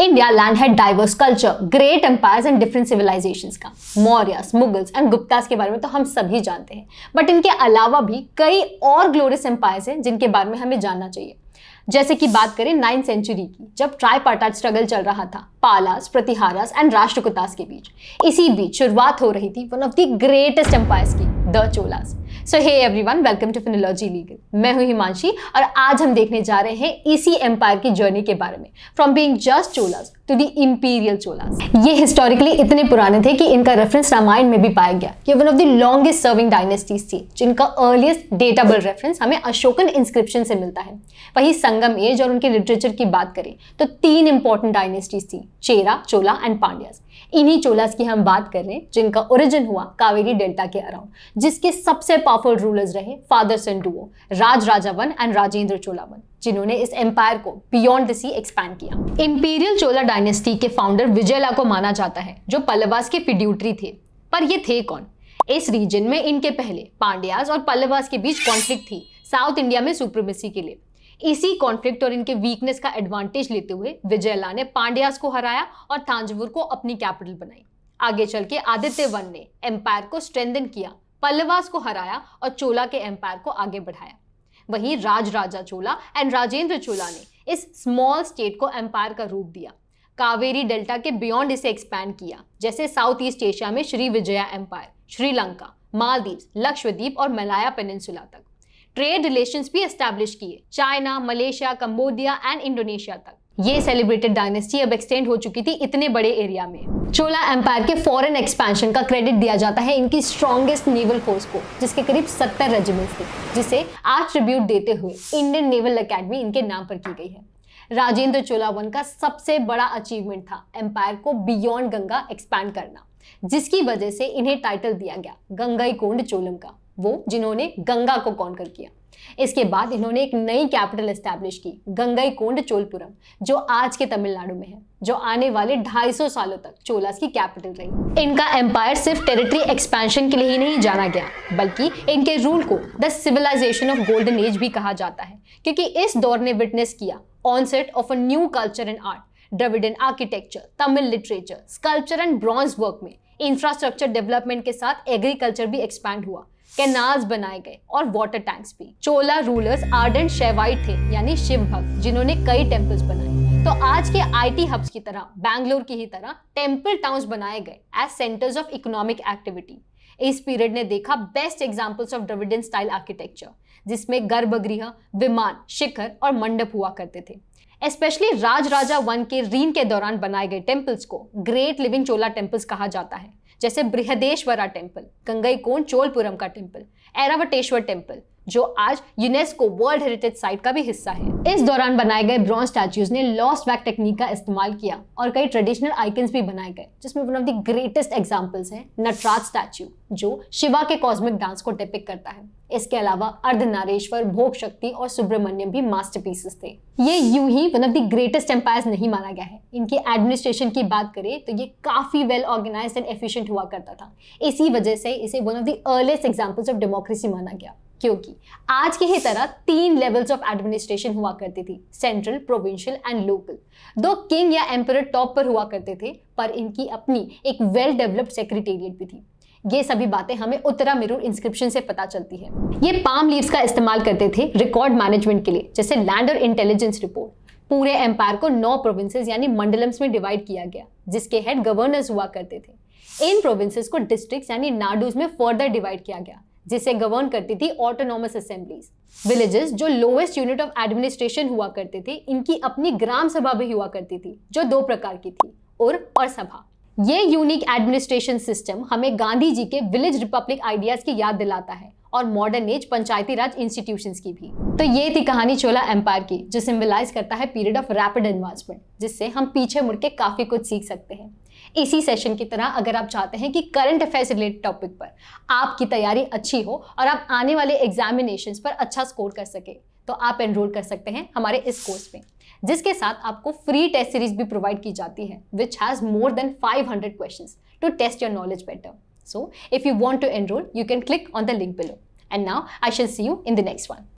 India land है diverse culture great empires and different civilizations का Maurya Mughals and Guptas के बारे में तो हम सभी जानते हैं बट इनके अलावा भी कई और ग्लोरियस एम्पायर्स हैं जिनके बारे में हमें जानना चाहिए जैसे कि बात करें नाइन्थ सेंचुरी की जब ट्राईपार्टाइट स्ट्रगल चल रहा था पालास प्रतिहारास एंड राष्ट्रकुतास के बीच इसी बीच शुरुआत हो रही थी one of the greatest empires की the Cholas so hey everyone welcome to Finology legal मैं हूं हिमांशी और आज हम देखने जा रहे हैं ईसी e एम्पायर की जर्नी के बारे में फ्रॉम बीइंग जस्ट चूलर्स टू द इम्पीरियल चोलास ये हिस्टोरिकली इतने पुराने थे कि इनका रेफरेंस रामायण में भी पाया गया ये one of the longest serving dynasties थी जिनका अर्लिएस्ट डेटाबल रेफरेंस हमें अशोकन इंस्क्रिप्शन से मिलता है वही संगम एज और उनके लिटरेचर की बात करें तो तीन इंपॉर्टेंट डायनेस्टीज थी चेरा चोला एंड पांड्यास इन्हीं चोलास की हम बात कर रहे हैं जिनका ओरिजिन हुआ कावेरी डेल्टा के अराउंड जिसके सबसे पावरफुल रूलर्स रहे father son duo Rajaraja one and Rajendra Chola one जिन्होंने इस एम्पायर को बियॉन्ड द सी एक्सपैंड किया इम्पीरियल चोला डायनेस्टी के फाउंडर विजयला को माना जाता है जो पल्लवास के फिड्यूटरी थे पर ये थे कौन इस रीजन में इनके पहले पांड्यास और पल्लवास के बीच कॉन्फ्लिक्ट थी साउथ इंडिया में सुप्रीमेसी के लिए इसी कॉन्फ्लिक्ट और इनके वीकनेस का एडवांटेज लेते हुए विजयला ने पांड्यास को हराया और थांजवुर को अपनी कैपिटल बनाई आगे चल के आदित्य वन ने एम्पायर को स्ट्रेंथन किया पल्लवास को हराया और चोला के एम्पायर को आगे बढ़ाया वहीं राज राजा चोला एंड राजेंद्र चोला ने इस स्मॉल स्टेट को एम्पायर का रूप दिया कावेरी डेल्टा के बियॉन्ड इसे एक्सपैंड किया जैसे साउथ ईस्ट एशिया में Srivijaya empire Sri Lanka Maldives Lakshadweep और मलाया पेनिनसुला तक ट्रेड रिलेशंस भी एस्टैब्लिश किए China Malaysia Cambodia and Indonesia तक ये सेलिब्रेटेड डायनेस्टी अब एक्सटेंड हो चुकी थी इतने बड़े एरिया में चोला एम्पायर के फॉरेन एक्सपेंशन का क्रेडिट दिया जाता है इनकी स्ट्रॉन्गेस्ट नेवल फोर्स को जिसके करीब सत्तर रेजिमेंट्स थे जिसे आज ट्रिब्यूट देते हुए इंडियन नेवल अकेडमी इनके नाम पर की गई है राजेंद्र चोला वन का सबसे बड़ा अचीवमेंट था एम्पायर को बियॉन्ड गंगा एक्सपैंड करना जिसकी वजह से इन्हें टाइटल दिया गया गंगाई कोंड चोलम का वो जिन्होंने गंगा को कॉन्कर किया इसके बाद इन्होंने एक नई कैपिटल एस्टैब्लिश की गंगाई कोंड चोलपुरम जो आज के तमिलनाडु में है जो आने वाले 250 सालों तक चोलास की कैपिटल रही इनका एम्पायर सिर्फ टेरिटरी एक्सपेंशन के लिए ही नहीं जाना गया बल्कि इनके रूल को the civilization of golden age भी कहा जाता है क्योंकि इस दौर ने विटनेस किया onset of a new culture and art Dravidian architecture Tamil literature sculpture and bronze work में इंफ्रास्ट्रक्चर डेवलपमेंट के साथ एग्रीकल्चर भी एक्सपैंड हुआ कैनाल्स बनाए गए और वाटर टैंक्स भी चोला रूलर्स आर्डन शेवाइट थे यानी शिव भक्त जिन्होंने कई टेम्पल्स बनाए तो आज के आईटी हब्स की तरह बैंगलोर की ही तरह टेम्पल टाउन्स बनाए गए as centres of economic activity इस पीरियड ने देखा best examples of Dravidian style architecture जिसमें गर्भगृह विमान शिखर और मंडप हुआ करते थे स्पेशली राजा वन के रीन के दौरान बनाए गए टेम्पल्स को ग्रेट लिविंग चोला टेम्पल्स कहा जाता है जैसे बृहदेश्वरा टेम्पल गंगई कोण चोलपुरम का टेम्पल ऐरावटेश्वर टेम्पल जो आज यूनेस्को वर्ल्ड हेरिटेज साइट का भी हिस्सा है इस दौरान बनाए गए ब्रॉन्ज स्टैच्यूज ने लॉस्ट बैक टेक्निक का इस्तेमाल किया और कई ट्रेडिशनल आइकन्स भी बनाए गए जिसमें one of the greatest examples है नटराज स्टैच्यू जो शिवा के कॉस्मिक डांस को डिपिक करता है इसके अलावा अर्ध नारेश्वर भोग शक्ति और सुब्रमण्यम भी मास्टरपीसेस थे ये यू ही one of the greatest empire नहीं माना गया है इनके एडमिनिस्ट्रेशन की बात करें तो ये काफ़ी वेल ऑर्गेनाइज एंड एफिशिएंट हुआ करता था इसी वजह से इसे one of the earliest examples of democracy माना गया क्योंकि आज की ही तरह तीन लेवल्स ऑफ एडमिनिस्ट्रेशन हुआ करती थी सेंट्रल प्रोविंशियल एंड लोकल दो किंग या एम्पर टॉप पर हुआ करते थे पर इनकी अपनी एक वेल डेवलप्ड सेक्रेटेरिएट भी थी ये सभी बातें हमें उत्तरा मेरूर इंस्क्रिप्शन से पता चलती है ये पाम लीव्स का इस्तेमाल करते थे रिकॉर्ड मैनेजमेंट के लिए जैसे लैंड और इंटेलिजेंस रिपोर्ट पूरे एम्पायर को नौ प्रोविंसेस यानी मंडलम्स में डिवाइड किया गया जिसके हेड गवर्नर्स हुआ करते थे इन प्रोविंसेस को डिस्ट्रिक्ट्स यानी नाडूज में फर्दर डिवाइड किया गया जिसे गवर्न करती थी ऑटोनॉमस असेंबलीज विलेजेस जो लोवेस्ट यूनिट ऑफ एडमिनिस्ट्रेशन हुआ करते थे इनकी अपनी ग्राम सभा भी हुआ करती थी जो दो प्रकार की थी और और सभा ये यूनिक एडमिनिस्ट्रेशन सिस्टम हमें गांधी जी के विलेज रिपब्लिक आइडियाज की याद दिलाता है और modern age Panchayati Raj institution की भी तो ये थी कहानी चोला एम्पायर की जो सिम्बलाइज करता है पीरियड ऑफ रैपिड एडवांसमेंट जिससे हम पीछे मुड़ के काफ़ी कुछ सीख सकते हैं इसी सेशन की तरह अगर आप चाहते हैं कि करंट अफेयर से रिलेटेड टॉपिक पर आपकी तैयारी अच्छी हो और आप आने वाले एग्जामिनेशन पर अच्छा स्कोर कर सके तो आप एनरोल कर सकते हैं हमारे इस कोर्स में जिसके साथ आपको फ्री टेस्ट सीरीज भी प्रोवाइड की जाती है which has more than 500 question to test your knowledge better So if you want to enroll, you can click on the link below. And now I shall see you in the next one.